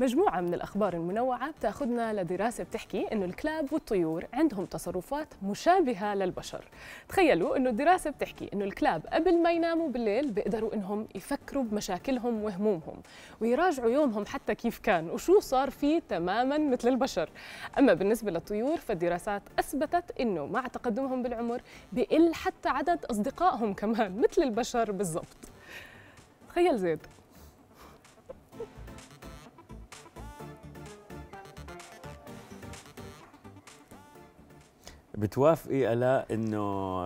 مجموعة من الأخبار المنوعة بتاخذنا لدراسة بتحكي إنه الكلاب والطيور عندهم تصرفات مشابهة للبشر تخيلوا إنه الدراسة بتحكي إنه الكلاب قبل ما يناموا بالليل بيقدروا إنهم يفكروا بمشاكلهم وهمومهم ويراجعوا يومهم حتى كيف كان وشو صار فيه تماما مثل البشر أما بالنسبة للطيور فالدراسات أثبتت إنه مع تقدمهم بالعمر بقل حتى عدد أصدقائهم كمان مثل البشر بالضبط تخيل زيد بتوافقي إيه، الا انه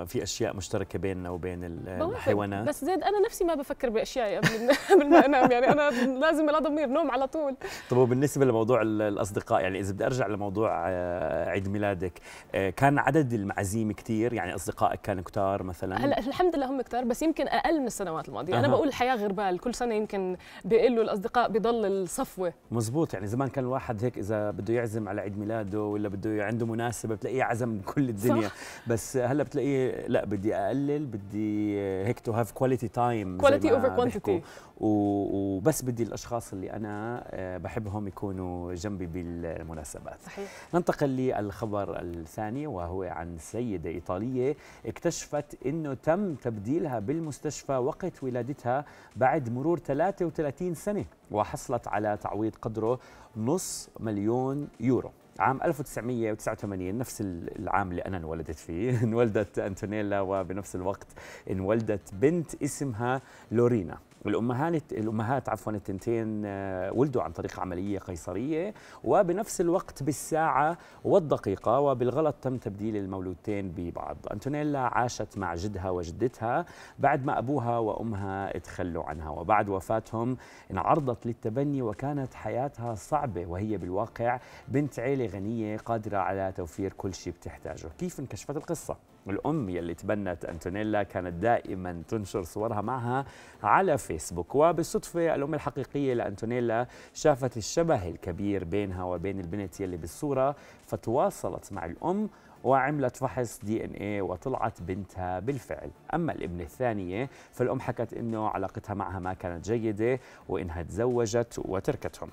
في اشياء مشتركه بيننا وبين الحيوانات بس زيد انا نفسي ما بفكر باشياء قبل قبل ما انام يعني انا لازم لا ضمير نوم على طول طب وبالنسبه لموضوع الاصدقاء يعني اذا بدي ارجع لموضوع آه، عيد ميلادك آه، كان عدد المعازيم كثير يعني اصدقائك كانوا كثار مثلا هلا الحمد لله هم كثار بس يمكن اقل من السنوات الماضيه أه. انا بقول الحياه غربال كل سنه يمكن بيقلوا الاصدقاء بضل الصفوه مزبوط يعني زمان كان الواحد هيك اذا بده يعزم على عيد ميلاده ولا بده عنده مناسبه بتلاقيه عزم كل كل الدنيا صح. بس هلا بتلاقيه لا بدي اقلل بدي آه، هيك تو هاف كواليتي تايم كواليتي اوفر كوانتيتي وبس بدي الاشخاص اللي انا آه، بحبهم يكونوا جنبي بالمناسبات صحيح. ننتقل للخبر الثاني وهو عن سيده ايطاليه اكتشفت انه تم تبديلها بالمستشفى وقت ولادتها بعد مرور 33 سنه وحصلت على تعويض قدره نص مليون يورو عام 1989 نفس العام اللي أنا انولدت فيه انولدت أنتونيلا وبنفس الوقت انولدت بنت اسمها لورينا الامهات الامهات عفوا التنتين آه، ولدوا عن طريق عمليه قيصريه وبنفس الوقت بالساعه والدقيقه وبالغلط تم تبديل المولودتين ببعض انتونيلا عاشت مع جدها وجدتها بعد ما ابوها وامها تخلوا عنها وبعد وفاتهم انعرضت للتبني وكانت حياتها صعبه وهي بالواقع بنت عيله غنيه قادره على توفير كل شيء بتحتاجه كيف انكشفت القصه الأم يلي تبنت أنتونيلا كانت دائما تنشر صورها معها على فيسبوك وبالصدفة الأم الحقيقية لأنتونيلا شافت الشبه الكبير بينها وبين البنت يلي بالصورة فتواصلت مع الأم وعملت فحص دي ان ايه وطلعت بنتها بالفعل اما الابنه الثانيه فالام حكت انه علاقتها معها ما كانت جيده وانها تزوجت وتركتهم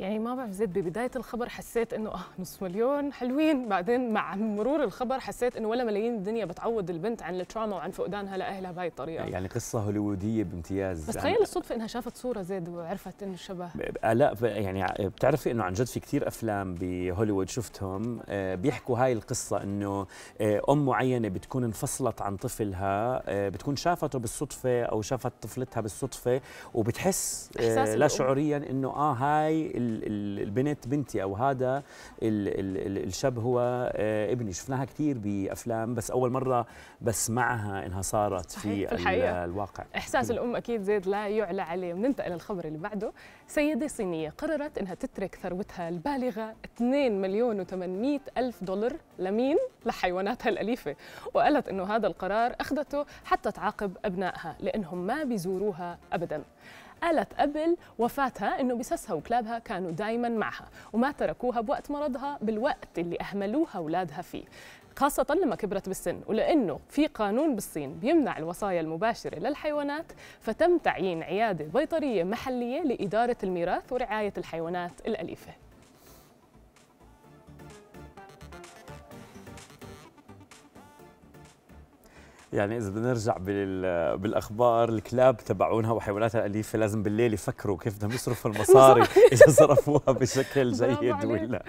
يعني ما بعرف زيد ببدايه الخبر حسيت انه اه نص مليون حلوين بعدين مع مرور الخبر حسيت انه ولا ملايين الدنيا بتعوض البنت عن التراما وعن فقدانها لاهلها بهي الطريقه يعني قصه هوليووديه بامتياز بس تخيل الصدفه انها شافت صوره زيد وعرفت انه الشبه آه، لا يعني آه، بتعرفي انه عن جد في كثير افلام بهوليوود شفتهم آه، بيحكوا هاي القصه انه ام معينه بتكون انفصلت عن طفلها بتكون شافته بالصدفه او شافت طفلتها بالصدفه وبتحس لا شعوريا انه اه هاي البنت بنتي او هذا الشاب هو آه، ابني شفناها كثير بافلام بس اول مره بسمعها انها صارت في, في الحقيقة. الواقع احساس الام اكيد زيد لا يعلى عليه بننتقل للخبر اللي بعده سيده صينيه قررت انها تترك ثروتها البالغه 2 مليون و800 الف دولار لمين لحيواناتها الاليفه وقالت انه هذا القرار اخذته حتى تعاقب ابنائها لانهم ما بيزوروها ابدا قالت قبل وفاتها انه بسسها وكلابها كانوا دائما معها وما تركوها بوقت مرضها بالوقت اللي اهملوها اولادها فيه خاصة لما كبرت بالسن ولأنه في قانون بالصين بيمنع الوصايا المباشرة للحيوانات فتم تعيين عيادة بيطرية محلية لإدارة الميراث ورعاية الحيوانات الأليفة يعني اذا بدنا نرجع بالاخبار الكلاب تبعونها وحيواناتها الاليفه لازم بالليل يفكروا كيف بدهم يصرفوا المصاري اذا صرفوها بشكل جيد ولا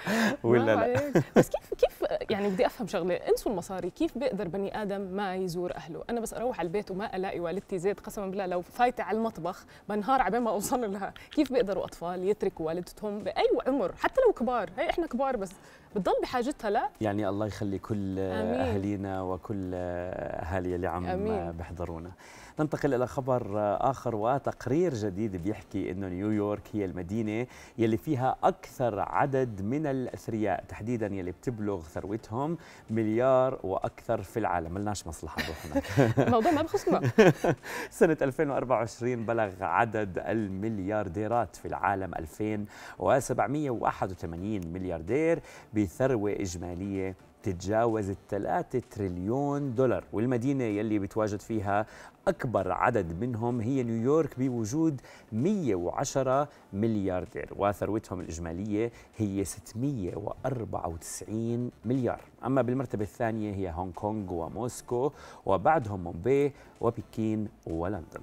ولا لا بس كيف كيف يعني بدي افهم شغله انسوا المصاري كيف بيقدر بني ادم ما يزور اهله انا بس اروح على البيت وما الاقي والدتي زيت قسما بالله لو فايته على المطبخ بنهار على ما اوصل لها كيف بيقدروا اطفال يتركوا والدتهم باي عمر حتى لو كبار هي احنا كبار بس بتضل بحاجتها لا يعني الله يخلي كل أمين. اهالينا وكل اهالي اللي عم أمين. بحضرونا ننتقل الى خبر اخر وتقرير جديد بيحكي انه نيويورك هي المدينه يلي فيها اكثر عدد من الاثرياء تحديدا يلي بتبلغ ثروتهم مليار واكثر في العالم ملناش مصلحه نروح هناك الموضوع ما بخصنا سنه 2024 بلغ عدد المليارديرات في العالم 2781 ملياردير بثروة إجمالية تتجاوز ال 3 تريليون دولار والمدينة يلي بتواجد فيها أكبر عدد منهم هي نيويورك بوجود 110 ملياردير وثروتهم الإجمالية هي 694 مليار أما بالمرتبة الثانية هي هونغ كونغ وموسكو وبعدهم مومبي وبكين ولندن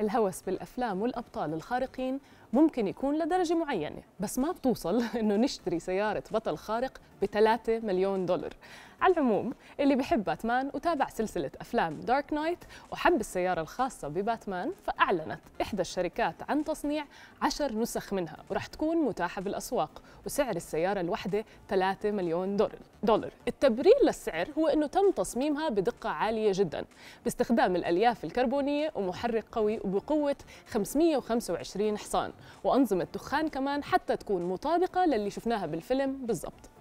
الهوس بالافلام والابطال الخارقين ممكن يكون لدرجه معينه بس ما بتوصل انه نشتري سياره بطل خارق ب 3 مليون دولار على العموم اللي بحب باتمان وتابع سلسلة أفلام دارك نايت وحب السيارة الخاصة بباتمان فأعلنت إحدى الشركات عن تصنيع عشر نسخ منها ورح تكون متاحة بالأسواق وسعر السيارة الواحدة 3 مليون دولار التبرير للسعر هو أنه تم تصميمها بدقة عالية جدا باستخدام الألياف الكربونية ومحرك قوي وبقوة 525 حصان وأنظمة دخان كمان حتى تكون مطابقة للي شفناها بالفيلم بالضبط